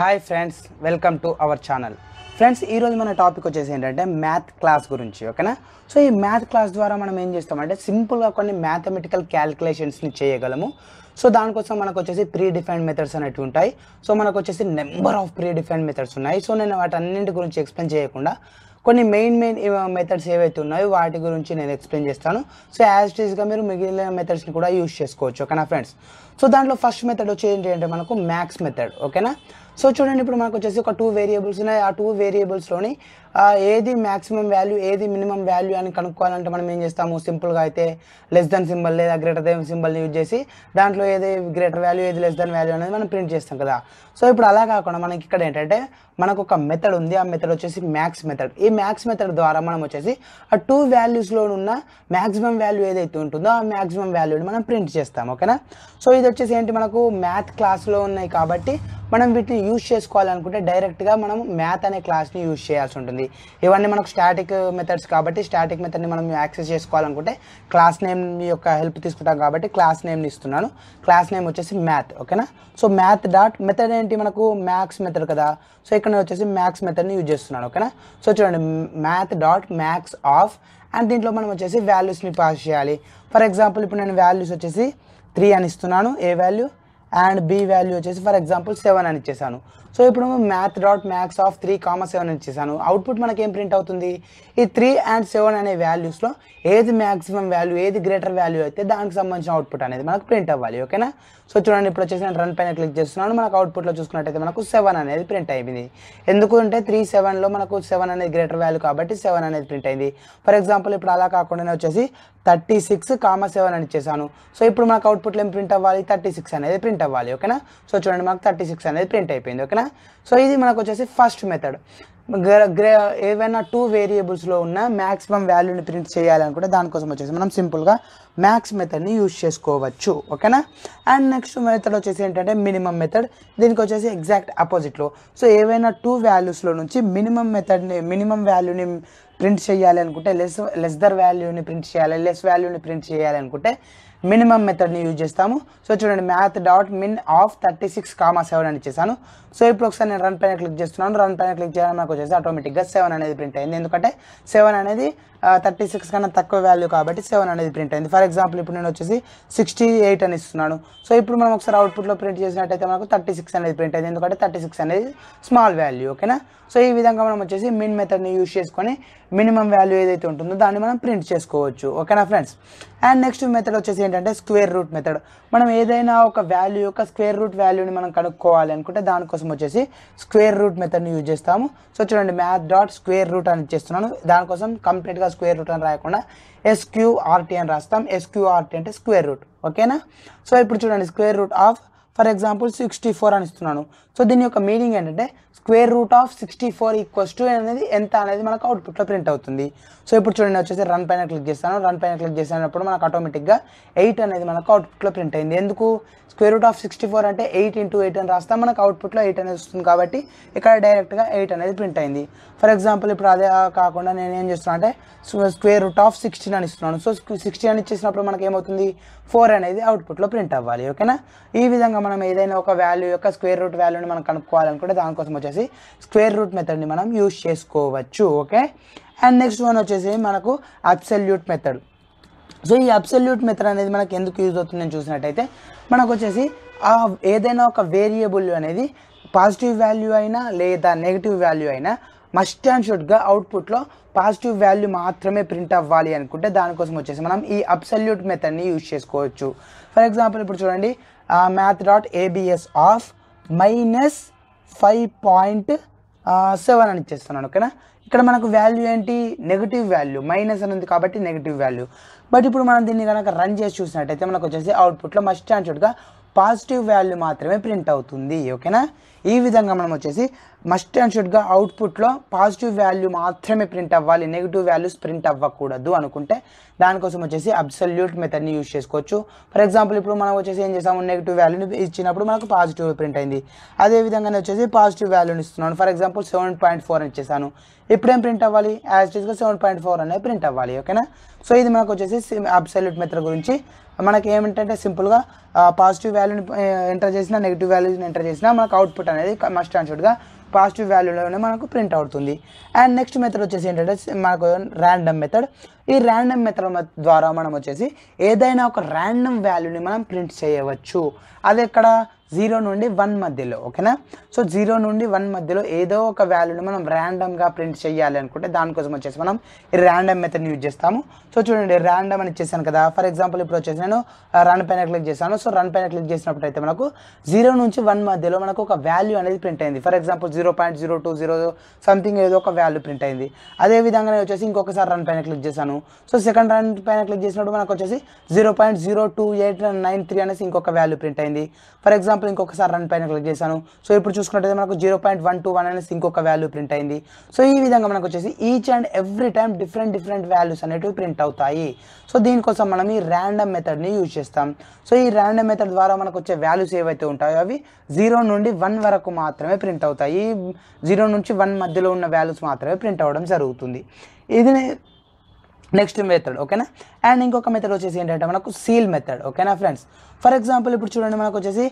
hi friends welcome to our channel friends ఈరోజు మన topic వచ్చేసి ఏంటంటే మ్యాథ్ క్లాస్ గురించి ఓకేనా సో ఈ మ్యాథ్ క్లాస్ ద్వారా మనం ఏం చేస్తామంటే సింపుల్గా కొన్ని మ్యాథమెటికల్ క్యాలిక్యులేషన్స్ని చేయగలము సో దానికోసం మనకు వచ్చేసి ప్రీ డిఫైన్డ్ మెథడ్స్ అనేవి ఉంటాయి సో మనకు వచ్చేసి number of predefined methods ఉన్నాయి సో నేను వాటి అన్నింటి గురించి ఎక్స్ప్లెయిన్ చేయకుండా కొన్ని మెయిన్ మెయిన్ మెథడ్స్ ఏవైతే ఉన్నాయో వాటి గురించి నేను ఎక్స్ప్లెయిన్ చేస్తాను సో యాజ్ ఈస్గా మీరు మిగిలిన మెథడ్స్ని కూడా యూస్ చేసుకోవచ్చు ఓకేనా ఫ్రెండ్స్ సో దాంట్లో ఫస్ట్ మెథడ్ వచ్చి ఏంటంటే మనకు మ్యాథ్స్ మెథడ్ ఓకేనా సో చూడండి ఇప్పుడు మనకు వచ్చేసి ఒక టూ వేరియబుల్స్ ఉన్నాయి ఆ టూ వేరియబుల్స్లోని ఏది మ్యాక్సిమం వాల్యూ ఏది మినిమం వాల్యూ అని కనుక్కోవాలంటే మనం ఏం చేస్తాము సింపుల్గా అయితే లెస్ దెన్ సింబల్ లేదా గ్రేటర్ దెన్ సింబల్ని యూజ్ చేసి దాంట్లో ఏది గ్రేటర్ వాల్యూ ఏది లెస్ దెన్ వాల్యూ అనేది మనం ప్రింట్ చేస్తాం కదా సో ఇప్పుడు అలా కాకుండా మనకి ఇక్కడ ఏంటంటే మనకు ఒక మెథడ్ ఉంది ఆ మెథడ్ వచ్చేసి మ్యాక్స్ మెథడ్ ఈ మ్యాక్స్ మెథడ్ ద్వారా మనం వచ్చేసి ఆ టూ వాల్యూస్లో ఉన్న మ్యాక్సిమం వాల్యూ ఏదైతే ఉంటుందో ఆ మ్యాక్సిమం వాల్యూని మనం ప్రింట్ చేస్తాం ఓకేనా సో ఇది వచ్చేసి ఏంటి మనకు మ్యాథ్ క్లాస్లో ఉన్నాయి కాబట్టి మనం వీటిని యూజ్ చేసుకోవాలనుకుంటే డైరెక్ట్గా మనం మ్యాథ్ అనే క్లాస్ని యూజ్ చేయాల్సి ఉంటుంది ఇవన్నీ మనకు స్టాటిక్ మెథడ్స్ కాబట్టి స్టాటిక్ మెథడ్ని మనం యాక్సెస్ చేసుకోవాలనుకుంటే క్లాస్ నేమ్ యొక్క హెల్ప్ తీసుకుంటాం కాబట్టి క్లాస్ నేమ్ని ఇస్తున్నాను క్లాస్ నేమ్ వచ్చేసి మ్యాథ్ ఓకేనా సో మ్యాథ్ డాట్ మెథడ్ ఏంటి మనకు మ్యాథ్స్ మెథడ్ కదా సో ఇక్కడ వచ్చేసి మ్యాథ్స్ మెథడ్ని యూజ్ చేస్తున్నాను ఓకేనా సో చూడండి math dot maths of and దీంట్లో మనం వచ్చేసి వాల్యూస్ని పాస్ చేయాలి ఫర్ ఎగ్జాంపుల్ ఇప్పుడు నేను వాల్యూస్ వచ్చేసి త్రీ అని ఇస్తున్నాను A value and B value వచ్చేసి ఫర్ ఎగ్జాంపుల్ సెవెన్ అని ఇచ్చేసాను సో ఇప్పుడు math dot maths of three comma seven అని చేశాను అవుట్పుట్ మనకి ఏం ప్రింట్ అవుతుంది ఈ త్రీ అండ్ సెవెన్ అనే వాల్యూస్లో ఏది మ్యాక్సిమం వాల్యూ ఏది గ్రేటర్ వాల్యూ అయితే దానికి సంబంధించిన అవుట్పుట్ అనేది మనకు ప్రింట్ అవ్వాలి ఓకేనా సో చూడండి ఇప్పుడు వచ్చేసి నేను రన్ పైన క్లిక్ చేస్తున్నాను మనకు అవుట్పుట్లో చూసుకున్నట్టయితే మనకు సెవెన్ అనేది ప్రింట్ అయింది ఎందుకంటే త్రీ సెవెన్లో మనకు సెవెన్ అనేది గ్రేటర్ వాల్యూ కాబట్టి సెవెన్ అనేది ప్రింట్ అయింది ఫర్ ఎగ్జాంపుల్ ఇప్పుడు అలా కాకుండా వచ్చేసి థర్టీ సిక్స్ కామా సెవెన్ అని చేశాను సో ఇప్పుడు మనకు అవుట్పుట్లో ఏం ప్రింట్ అవ్వాలి థర్టీ సిక్స్ అనేది ప్రింట్ అవ్వాలి ఓకేనా సో చూడండి మనకు థర్టీ సిక్స్ అనేది ప్రింట్ అయిపోయింది ఓకేనా సో ఇది మనకు వచ్చేసి ఫస్ట్ మెథడ్ ఏవైనా టూ వేరియబుల్స్లో ఉన్న మ్యాక్సిమం వాల్యూని ప్రింట్ చేయాలనుకుంటే దానికోసం వచ్చేసి మనం సింపుల్గా మ్యాక్స్ మెథడ్ని యూజ్ చేసుకోవచ్చు ఓకేనా అండ్ నెక్స్ట్ మెథడ్ వచ్చేసి ఏంటంటే మినిమం మెథడ్ దీనికి వచ్చేసి ఎగ్జాక్ట్ అపోజిట్లో సో ఏవైనా టూ వాల్యూస్లో నుంచి మినిమం మెథడ్ని మినిమం వాల్యూని ప్రింట్ చేయాలి అనుకుంటే లెస్ లెస్ దర్ వాల్యూని ప్రింట్ చేయాలి లెస్ వాల్యూని ప్రింట్ చేయాలి అనుకుంటే మినిమం మెథడ్ని యూజ్ చేస్తాము సో చూడండి math dot min of thirty six comma seven అని చేశాను సో ఇప్పుడు ఒకసారి నేను రన్ పైన క్లిక్ చేస్తున్నాను రన్ పైన క్లిక్ చేయడం నాకు వచ్చేసి ఆటోమేటిక్గా సెవెన్ అనేది ప్రింట్ అయింది ఎందుకంటే సెవెన్ అనేది థర్టీ సిక్స్ కన్నా తక్కువ వాల్యూ కాబట్టి సెవెన్ అనేది ప్రింట్ అయింది ఫర్ ఎగ్జాంపుల్ ఇప్పుడు నేను వచ్చేసి సిక్స్టీ ఎయిట్ అని ఇస్తున్నాను సో ఇప్పుడు మనం ఒకసారి అవుట్పుట్లో ప్రింట్ చేసినట్టయితే మనకు థర్టీ సిక్స్ అనేది ప్రింట్ అయింది ఎందుకంటే థర్టీ సిక్స్ అనేది స్మాల్ వాల్యూ ఓకేనా సో ఈ విధంగా మనం వచ్చేసి మిన్ మెథడ్ని యూజ్ చేసుకొని మినిమం వాల్యూ ఏదైతే ఉంటుందో దాన్ని మనం ప్రింట్ చేసుకోవచ్చు ఓకేనా ఫ్రెండ్స్ అండ్ నెక్స్ట్ మెథడ్ వచ్చేసి ఏంటంటే ఏంటంటే స్క్వేర్ రూట్ మెథడ్ మనం ఏదైనా ఒక వాల్యూ యొక్క స్క్వేర్ రూట్ వాల్యూని మనం కనుక్కోవాలి అనుకుంటే దానికోసం వచ్చేసి స్క్వేర్ రూట్ మెథడ్ని యూజ్ చేస్తాము సో చూడండి మ్యాథ్ డాట్ స్క్వేర్ రూట్ అని చేస్తున్నాను దానికోసం కంప్లీట్గా స్క్వేర్ రూట్ అని రాయకుండా ఎస్క్యూఆర్టీ అని రాస్తాం ఎస్క్యూఆర్టీ అంటే స్క్వేర్ రూట్ ఓకేనా సో ఇప్పుడు చూడండి square root of for example sixty four అని ఇస్తున్నాను సో దీని యొక్క మీనింగ్ ఏంటంటే square root of sixty four equals two అనేది ఎంత అనేది మనకు అవుట్పుట్లో ప్రింట్ అవుతుంది సో ఇప్పుడు చూడండి వచ్చేసి రన్ పైన క్లిక్ చేస్తాను రన్ పైన క్లిక్ చేసినప్పుడు మనకు ఆటోమేటిక్గా ఎయిట్ అనేది మనకు అవుట్పుట్లో ప్రింట్ అయింది ఎందుకు square root of sixty four అంటే ఎయిట్ ఇంటూ ఎయిట్ అని రాస్తాం మనకు అవుట్పుట్లో ఎయిట్ అనేది వస్తుంది కాబట్టి ఇక్కడ డైరెక్ట్గా ఎయిట్ అనేది ప్రింట్ అయింది ఫర్ ఎగ్జాంపుల్ ఇప్పుడు అదే కాకుండా నేను ఏం చేస్తున్నాను అంటే స్క్వేర్ రూట్ ఆఫ్ సిక్స్టీన్ అని ఇస్తున్నాను సో సిక్స్టీ అని ఇచ్చేసినప్పుడు మనకి ఏమవుతుంది ఫోర్ అనేది అవుట్పుట్లో ప్రింట్ అవ్వాలి ఓకేనా ఈ విధంగా మనం ఏదైనా ఒక వాల్యూ యొక్క స్క్వేర్ రూట్ వాల్యూని మనం కనుక్కోవాలనుకుంటే దానికోసం వచ్చేసి స్క్వేర్ రూట్ మెథడ్ని మనం యూజ్ చేసుకోవచ్చు ఓకే అండ్ నెక్స్ట్ వన్ వచ్చేసి మనకు అబ్సల్యూట్ మెథడ్ సో ఈ అబ్సల్యూట్ మెథడ్ అనేది మనకు ఎందుకు యూజ్ అవుతుంది అని చూసినట్టయితే మనకు వచ్చేసి ఆ ఏదైనా ఒక వేరియబుల్ అనేది పాజిటివ్ వాల్యూ అయినా లేదా నెగిటివ్ వాల్యూ అయినా మస్ట్ అండ్ షుడ్గా అవుట్పుట్లో పాజిటివ్ వాల్యూ మాత్రమే ప్రింట్ అవ్వాలి అనుకుంటే దానికోసం వచ్చేసి మనం ఈ అబ్సల్యూట్ మెథడ్ని యూజ్ చేసుకోవచ్చు ఫర్ ఎగ్జాంపుల్ ఇప్పుడు చూడండి math dot ABS of minus five point seven అని ఇచ్చేస్తున్నాను ఓకేనా ఇక్కడ మనకు వాల్యూ ఏంటి నెగిటివ్ వాల్యూ మైనస్ అని ఉంది కాబట్టి నెగిటివ్ వాల్యూ బట్ ఇప్పుడు మనం దీన్ని కనుక రన్ చేసి చూసినట్టయితే మనకు వచ్చేసి అవుట్పుట్లో మస్ట్ అండ్ పాజిటివ్ వాల్యూ మాత్రమే ప్రింట్ అవుతుంది ఓకేనా ఈ విధంగా మనం వచ్చేసి మస్ట్ అండ్ షుడ్గా అవుట్పుట్లో పాజిటివ్ వాల్యూ మాత్రమే ప్రింట్ అవ్వాలి నెగిటివ్ వాల్యూస్ ప్రింట్ అవ్వకూడదు అనుకుంటే దానికోసం వచ్చేసి అబ్సల్యూట్ మెథడ్ని యూజ్ చేసుకోవచ్చు ఫర్ ఎగ్జాంపుల్ ఇప్పుడు మనం వచ్చేసి ఏం చేసాము నెగిటివ్ వాల్యూని ఇచ్చినప్పుడు మనకు పాజిటివ్ ప్రింట్ అయింది అదే విధంగా వచ్చేసి పాజిటివ్ వాల్యూని ఇస్తున్నాను for example seven point four ఇచ్చేసాను ఇప్పుడేం ప్రింట్ అవ్వాలి యాజ్ ఇస్గా సెవెన్ పాయింట్ ఫోర్ అనేది ప్రింట్ అవ్వాలి ఓకేనా సో ఇది మనకు వచ్చేసి అబ్సల్యూట్ మెథడ్ గురించి మనకి ఏమిటంటే సింపుల్గా పాజిటివ్ వాల్యూని ఎంటర్ చేసినా నెగిటివ్ వాల్యూని ఎంటర్ చేసినా మనకు అవుట్పుట్ అనేది మస్ట్ ఆన్షూట్గా పాజిటివ్ వాల్యూలోనే మనకు ప్రింట్ అవుతుంది అండ్ నెక్స్ట్ మెథడ్ వచ్చేసి ఏంటంటే మనకు ర్యాండమ్ మెథడ్ ఈ ర్యాండమ్ మెథడ్ ద్వారా మనం వచ్చేసి ఏదైనా ఒక ర్యాండమ్ వాల్యూని మనం ప్రింట్ చేయవచ్చు అది ఎక్కడ జీరో నుండి వన్ మధ్యలో ఓకేనా సో జీరో నుండి వన్ మధ్యలో ఏదో ఒక వాల్యూని మనం ర్యాండమ్గా ప్రింట్ చేయాలి అనుకుంటే దానికోసం వచ్చేసి మనం ఈ ర్యాండమ్ మెథడ్ని యూజ్ చేస్తాము సో చూడండి ర్యాండమ్ అని ఇచ్చేసాను కదా ఫర్ ఎగ్జాంపుల్ ఇప్పుడు వచ్చేసి నేను రన్ పైన క్లిక్ చేశాను సో రన్ పైన క్లిక్ చేసినప్పుడు అయితే మనకు జీరో నుంచి వన్ మధ్యలో మనకు ఒక వాల్యూ అనేది ప్రింట్ అయింది for example zero point zero two zero something ఏదో ఒక వాల్యూ ప్రింట్ అయింది అదే నేను వచ్చేసి ఇంకొకసారి రన్ పైన క్లిక్ చేశాను సో సెకండ్ రన్ పైన క్లిక్ చేసినప్పుడు మనకు వచ్చేసి zero point zero two eight nine three అనేసి ఇంకొక వాల్యూ ప్రింట్ అయింది ఫర్ ఎగ్జాంపుల్ ఎగ్జాంపుల్ ఇంకొకసారి రన్ పైన క్లిక్ చేశాను సో ఇప్పుడు చూసుకున్నట్టయితే మనకు zero point one two one అనేసి ఇంకొక వాల్యూ ప్రింట్ అయింది సో ఈ విధంగా మనకు వచ్చేసి each and every time different different values అనేటివి ప్రింట్ అవుతాయి సో దీనికోసం మనం ఈ ర్యాండమ్ మెథడ్ని యూజ్ చేస్తాం సో ఈ ర్యాండమ్ మెథడ్ ద్వారా మనకు వచ్చే వాల్యూస్ ఏవైతే ఉంటాయో అవి జీరో నుండి వన్ వరకు మాత్రమే ప్రింట్ అవుతాయి జీరో నుంచి వన్ మధ్యలో ఉన్న వాల్యూస్ మాత్రమే ప్రింట్ అవ్వడం జరుగుతుంది ఇది నెక్స్ట్ మెథడ్ ఓకేనా అండ్ ఇంకొక మెథడ్ వచ్చేసి ఏంటంటే మనకు సీల్ మెథడ్ ఓకేనా ఫ్రెండ్స్ ఫర్ ఎగ్జాంపుల్ ఇప్పుడు చూడండి మనకు వచ్చేసి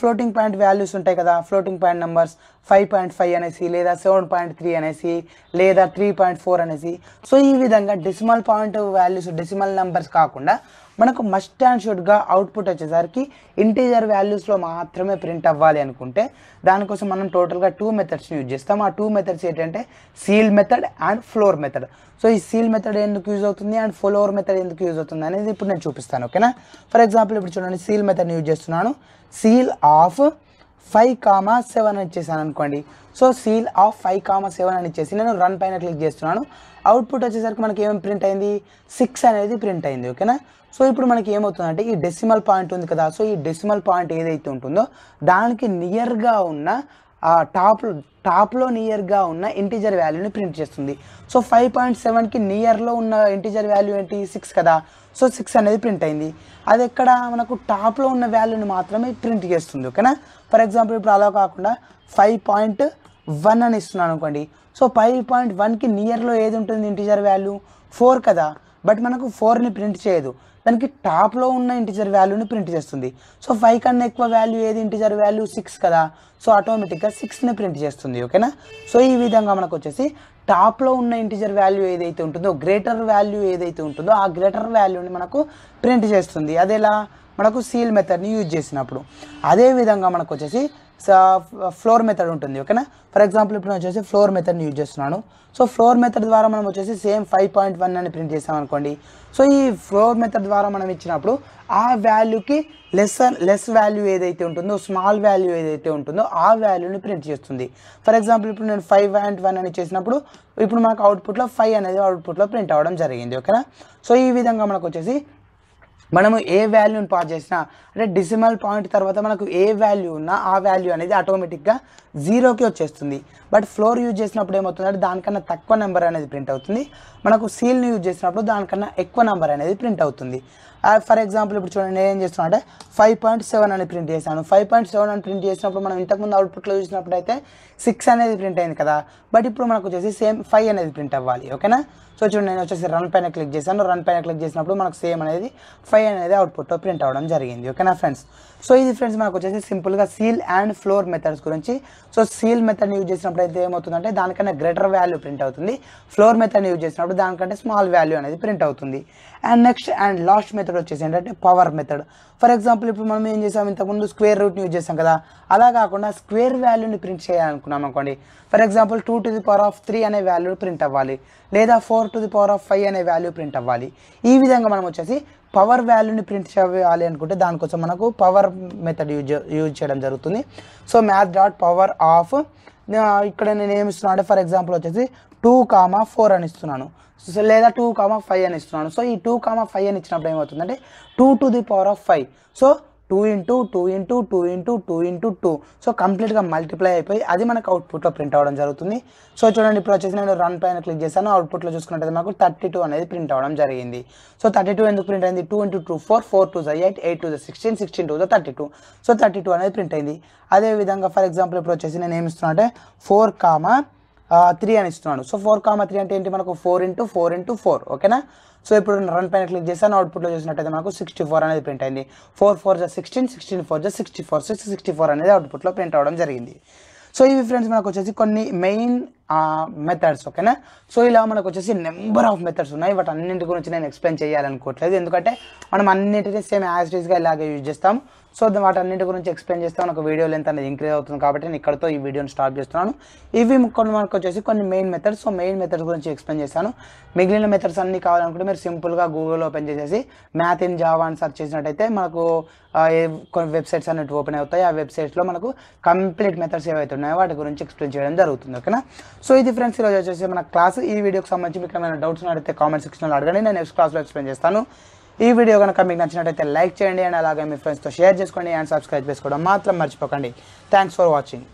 ఫ్లోటింగ్ పాయింట్ వాల్యూస్ ఉంటాయి కదా floating point numbers five point five అనేసి లేదా సెవెన్ పాయింట్ త్రీ అనేసి లేదా త్రీ పాయింట్ ఫోర్ అనేసి సో ఈ విధంగా decimal point values decimal numbers కాకుండా మనకు మస్ట్ అండ్ షుడ్గా అవుట్పుట్ వచ్చేసరికి ఇంటీజర్ వాల్యూస్లో మాత్రమే ప్రింట్ అవ్వాలి అనుకుంటే దానికోసం మనం టోటల్గా టూ మెథడ్స్ని యూజ్ చేస్తాం ఆ టూ మెథడ్స్ ఏంటంటే ceil method and floor method so ఈ సీల్ మెథడ్ ఎందుకు యూజ్ అవుతుంది అండ్ ఫ్లోర్ మెథడ్ ఎందుకు యూజ్ అవుతుంది అనేది ఇప్పుడు నేను చూపిస్తాను ఓకేనా ఫర్ ఎగ్జాంపుల్ ఇప్పుడు చూడండి సీల్ మెథడ్ని యూజ్ చేస్తున్నాను ceil of five comma seven అని చేశాను అనుకోండి so ceil of five comma seven అని చేసి నేను రన్ పైన క్లిక్ చేస్తున్నాను అవుట్పుట్ వచ్చేసరికి మనకి ఏమేమి ప్రింట్ అయింది సిక్స్ అనేది ప్రింట్ అయింది ఓకేనా సో ఇప్పుడు మనకి ఏమవుతుందంటే ఈ డెసిమల్ పాయింట్ ఉంది కదా సో ఈ డెసిమల్ పాయింట్ ఏదైతే ఉంటుందో దానికి నియర్గా ఉన్న ఆ టాప్ టాప్లో నియర్గా ఉన్న ఇంటీజర్ వాల్యూని ప్రింట్ చేస్తుంది సో ఫైవ్ పాయింట్ సెవెన్కి నియర్లో ఉన్న ఇంటీజర్ వాల్యూ ఏంటి సిక్స్ కదా సో సిక్స్ అనేది ప్రింట్ అయింది అది ఎక్కడ మనకు టాప్లో ఉన్న వాల్యూని మాత్రమే ప్రింట్ చేస్తుంది ఓకేనా ఫర్ ఎగ్జాంపుల్ ఇప్పుడు అలా కాకుండా ఫైవ్ పాయింట్ వన్ అని ఇస్తున్నాను అనుకోండి సో ఫైవ్ పాయింట్ వన్కి నియర్లో ఏది ఉంటుంది ఇంటీజర్ వాల్యూ ఫోర్ కదా బట్ మనకు ఫోర్ని ప్రింట్ చేయదు దానికి టాప్లో ఉన్న ఇంటిజర్ వాల్యూని ప్రింట్ చేస్తుంది సో ఫైవ్ కన్నా ఎక్కువ వాల్యూ ఏది ఇంటిజర్ వాల్యూ సిక్స్ కదా సో ఆటోమేటిక్గా సిక్స్ని ప్రింట్ చేస్తుంది ఓకేనా సో ఈ విధంగా మనకు వచ్చేసి టాప్లో ఉన్న ఇంటిజర్ వాల్యూ ఏదైతే ఉంటుందో గ్రేటర్ వాల్యూ ఏదైతే ఉంటుందో ఆ గ్రేటర్ వాల్యూని మనకు ప్రింట్ చేస్తుంది అదేలా మనకు సీల్ మెథడ్ని యూజ్ చేసినప్పుడు అదేవిధంగా మనకు వచ్చేసి ఫ్లోర్ మెథడ్ ఉంటుంది ఓకేనా ఫర్ ఎగ్జాంపుల్ ఇప్పుడు వచ్చేసి ఫ్లోర్ మెథడ్ని యూజ్ చేస్తున్నాను సో ఫ్లోర్ మెథడ్ ద్వారా మనం వచ్చేసి సేమ్ ఫైవ్ పాయింట్ వన్ అని ప్రింట్ చేసామనుకోండి సో ఈ ఫ్లోర్ మెథడ్ ద్వారా మనం ఇచ్చినప్పుడు ఆ వాల్యూకి లెస్ లెస్ వాల్యూ ఏదైతే ఉంటుందో స్మాల్ వాల్యూ ఏదైతే ఉంటుందో ఆ వాల్యూని ప్రింట్ చేస్తుంది ఫర్ ఎగ్జాంపుల్ ఇప్పుడు నేను ఫైవ్ అండ్ వన్ అని చేసినప్పుడు ఇప్పుడు మనకు అవుట్పుట్లో ఫైవ్ అనేది అవుట్పుట్లో ప్రింట్ అవ్వడం జరిగింది ఓకేనా సో ఈ విధంగా మనకు వచ్చేసి మనము ఏ వాల్యూని పాస్ చేసినా అంటే డిసిమల్ పాయింట్ తర్వాత మనకు ఏ వాల్యూ ఉన్నా ఆ వాల్యూ అనేది ఆటోమేటిక్గా జీరోకి వచ్చేస్తుంది బట్ ఫ్లోర్ యూజ్ చేసినప్పుడు ఏమవుతుందంటే దానికన్నా తక్కువ నెంబర్ అనేది ప్రింట్ అవుతుంది మనకు సీల్ని యూజ్ చేసినప్పుడు దానికన్నా ఎక్కువ నెంబర్ అనేది ప్రింట్ అవుతుంది ఫర్ ఎగ్జాంపుల్ ఇప్పుడు చూడండి నేను ఏం చేస్తున్నా అంటే ఫైవ్ పాయింట్ సెవెన్ అని ప్రింట్ చేశాను ఫైవ్ పాయింట్ సెవెన్ అని ప్రింట్ చేసినప్పుడు మనం ఇంతకుముందు అవుట్పుట్లో చూసినప్పుడు అయితే సిక్స్ అనేది ప్రింట్ అయింది కదా బట్ ఇప్పుడు మనకు వచ్చేసి సేమ్ ఫైవ్ అనేది ప్రింట్ అవ్వాలి ఓకేనా సో చూడండి నేను వచ్చేసి రన్ పైన క్లిక్ చేశాను రన్ పైన క్లిక్ చేసినప్పుడు మనకు సేమ్ అనేది ఫైవ్ అనేది అవుట్పుట్లో ప్రింట్ అవ్వడం జరిగింది ఓకేనా ఫ్రెండ్స్ సో ఇది ఫ్రెండ్స్ మనకు వచ్చేసి సింపుల్గా సీల్ అండ్ ఫ్లోర్ మెథడ్స్ గురించి సో సీల్ మెథడ్ని యూజ్ చేసినప్పుడు అయితే ఏమవుతుందంటే దానికన్నా గ్రేటర్ వాల్యూ ప్రింట్ అవుతుంది ఫ్లోర్ మెథడ్ని యూజ్ చేసినప్పుడు దానికంటే స్మాల్ వాల్యూ అనేది ప్రింట్ అవుతుంది and next and last method method వచ్చేసి ఏంటంటే పవర్ మెథడ్ ఫర్ ఎగ్జాంపుల్ ఇప్పుడు మనం ఏం చేసాం ఇంతకుముందు స్క్వేర్ రూట్ని యూజ్ చేసాం కదా అలా కాకుండా స్క్వేర్ వాల్యూని ప్రింట్ చేయాలనుకున్నాం అనుకోండి for example two to the power of three అనే వాల్యూ ప్రింట్ అవ్వాలి లేదా four to the power of five అనే వాల్యూ ప్రింట్ అవ్వాలి ఈ విధంగా మనం వచ్చేసి పవర్ వాల్యూని ప్రింట్ చేయాలి అనుకుంటే దానికోసం మనకు పవర్ మెథడ్ యూజ్ యూజ్ చేయడం జరుగుతుంది so math dot power of ఇక్కడ నేను ఏమి ఇస్తున్నా అంటే ఫర్ ఎగ్జాంపుల్ వచ్చేసి టూ కామా ఫోర్ అని ఇస్తున్నాను సో లేదా టూ కామా ఫైవ్ అని ఇస్తున్నాను సో ఈ టూ కామా ఫైవ్ అని ఇచ్చినప్పుడు ఏమవుతుందంటే two to the power of five so two into two into two into two into two so కంప్లీట్గా మల్టిప్లై అయిపోయి అది మనకు అవుట్పుట్లో ప్రింట్ అవ్వడం జరుగుతుంది సో చూడండి ఇప్పుడు వచ్చేసి నేను రన్ పైన క్లిక్ చేశాను అవుట్పుట్లో చూసుకున్నట్టు మాకు థర్టీ టూ అనేది ప్రింట్ అవ్వడం జరిగింది సో థర్టీ టూ ఎందుకు ప్రింట్ అయింది two into two four four two జై eight eight two sixteen sixteen two thirty two so thirty two అనేది ప్రింట్ అయింది అదేవిధంగా ఫర్ ఎగ్జాంపుల్ ఇప్పుడు వచ్చేసి నేను ఏమిస్తున్నా అంటే ఫోర్ కామా త్రీ అని ఇస్తున్నాడు సో ఫోర్ కామా త్రీ అంటే ఏంటి మనకు four into four into four ఓకేనా సో ఇప్పుడు రన్ పైన క్లిక్ చేశాను అవుట్పుట్లో చూసినట్టయితే మనకు సిక్స్టీ ఫోర్ అనేది ప్రింట్ అయింది ఫోర్ ఫోర్ జా సిక్స్టీన్ సిక్స్టీన్ ఫోర్ జా sixty four six sixty four అనేది అవుట్పుట్లో ప్రింట్ అవడం జరిగింది సో ఇవి ఫ్రెండ్స్ మనకు వచ్చేసి కొన్ని మెయిన్ మెథడ్స్ ఓకేనా సో ఇలా మనకు వచ్చేసి నెంబర్ ఆఫ్ మెథడ్స్ ఉన్నాయి వాటి అన్నింటి గురించి నేను ఎక్స్ప్లెయిన్ చేయాలనుకోవట్లేదు ఎందుకంటే మనం అన్నింటినీ సేమ్ యాజ్టీస్గా ఇలాగే యూజ్ చేస్తాం సో వాటి అన్నింటి గురించి ఎక్స్ప్లెయిన్ చేస్తే మనకు వీడియో లెంత్ అనేది ఇంక్రీజ్ అవుతుంది కాబట్టి నేను ఇక్కడతో ఈ వీడియోని స్టార్ట్ చేస్తున్నాను ఇవి కొన్ని మనకు వచ్చేసి కొన్ని main methods so main methods గురించి ఎక్స్ప్లెయిన్ చేస్తాను మిగిలిన మెథడ్స్ అన్ని కావాలనుకుంటే మీరు సింపుల్గా గూగుల్ ఓపెన్ చేసేసి మ్యాథ్ ఇన్ జావా అని సర్చ్ చేసినట్టయితే మనకు కొన్ని వెబ్సైట్స్ అనేవి ఓపెన్ అవుతాయి ఆ వెబ్సైట్స్లో మనకు కంప్లీట్ మెథడ్స్ ఏవైతే ఉన్నాయో వాటి గురించి ఎక్స్ప్లెయిన్ చేయడం జరుగుతుంది ఓకేనా సో ఇది ఫ్రెండ్స్ ఈరోజు వచ్చేసి మన క్లాస్ ఈ వీడియోకి సంబంధించి మీకు ఏమైనా డౌట్స్ అడిగితే కామెంట్ సెక్షన్లో అడగండి నేను నెక్స్ట్ క్లాస్లో ఎక్స్ప్లెయిన్ చేస్తాను ఈ వీడియో కనుక మీకు నచ్చినట్టయితే లైక్ చేయండి అండ్ అలాగే మీ ఫ్రెండ్స్తో షేర్ చేసుకోండి అండ్ సబ్స్క్రైబ్ చేసుకోవడం మాత్రం మర్చిపోకండి థ్యాంక్స్ ఫర్ వాచింగ్